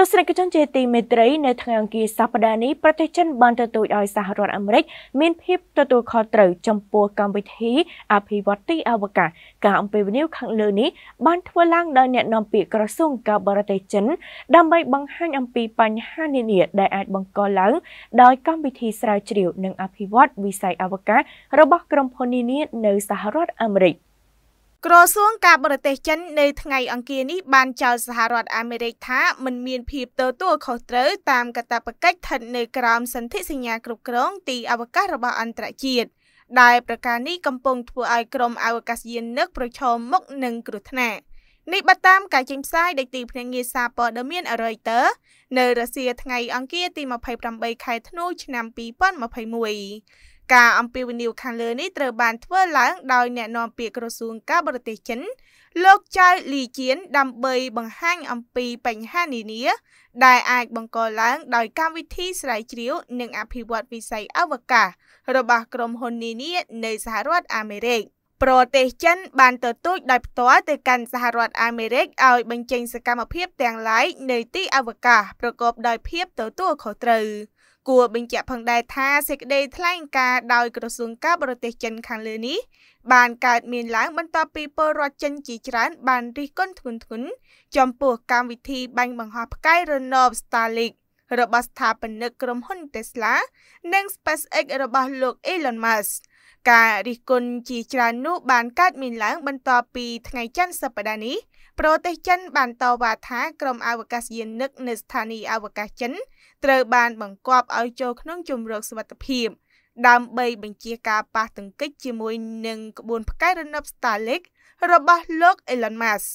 ទស្សនិកជនជាទីមេត្រីនៅថ្ងៃអង្គារសប្តាហ៍នេះប្រទេសចិនបានទទូចឲ្យសហរដ្ឋអាមេរិកមានភាពទទួលខុសត្រូវចំពោះកម្មវិធីអភិវឌ្ឍទីអវកាសការអំពាវនាវខាងលើនេះបានធ្វើឡើងដោយអ្នកនាំពាក្យក្រសួងការបរទេសចិន ដើម្បីបង្ហាញអំពីបញ្ហានានាដែលអាចបង្កឡើង ដោយកម្មវិធីស្រាវជ្រាវ និងអភិវឌ្ឍវិស័យអវកាសរបស់ក្រុមហ៊ុននានានៅសហរដ្ឋអាមេរិក។ក្រសួងការបរទេសចិននៅថ្ងៃអង្គារនេះបានចោទសហរដ្ឋអាមេរិកថាមិនមានភាពទទួលខុសត្រូវតាមកាតព្វកិច្ចស្ថិតនៅក្រោមសន្ធិសញ្ញាគ្រប់គ្រងទីអវកាសរបស់អន្តរជាតិដែលប្រការនេះកំពុងធ្វើឲ្យក្រមអវកាសយាននឹកប្រឈមមុខនឹងគ្រោះថ្នាក់នេះបតាមការចេញផ្សាយដោយទីភ្នាក់ងារសារព័ត៌មាន Reuters នៅរសៀលថ្ងៃអង្គារទី28ខែធ្នូឆ្នាំ2021ការអំពាវនាវខាងលើនេះត្រូវបានធ្វើឡើងដោយអ្នកនាំពាក្យក្រសួងការបរទេសចិនលោកចៅលីជៀនដើម្បីបង្ហាញអំពីបញ្ហានានា ដែលអាចបង្កឡើងដោយកម្មវិធីស្រាវជ្រាវនិងអភិវឌ្ឍវិស័យអវកាសរបស់ក្រុមហ៊ុននានានៅសហរដ្ឋអាមេរិក។ប្រទេសចិនបានទទូចដោយផ្ទាល់ទៅកាន់សហរដ្ឋអាមេរិកឲ្យបញ្ចេញសកម្មភាពទាំងឡាយនៅទីអវកាសប្រកបដោយភាពទទួលខុសត្រូវគួរបញ្ជាក់ផងដែរថាសេចក្តីថ្លែងការណ៍ដោយក្រសួងការបរទេសចិនខាងលើនេះបានកើតមានឡើងបន្ទាប់ពីពលរដ្ឋចិនជាច្រើនបានរិះគន់ធ្ងន់ធ្ងរចំពោះកម្មវិធីបាញ់បង្ហោះផ្កាយរណប Starlink របស់ស្ថាបនិកក្រុមហ៊ុន Tesla និង SpaceX របស់លោក Elon Musk ការរិះគន់ជាច្រើននោះបានកើតមានឡើង បន្ទាប់ពីថ្ងៃច័ន្ទសប្តាហ៍នេះប្រទេសចិន បានតវ៉ាថាក្រុមអវកាសយានិកនៅស្ថានីយ៍អវកាសចិនត្រូវបានបង្គាប់ឲ្យចូលក្នុងជំរកសុវត្ថិភាពដើម្បីបញ្ជាការប៉ះទង្គិចជាមួយនឹងក្បួនផ្កាយរណប Starlink របស់លោក Elon Musk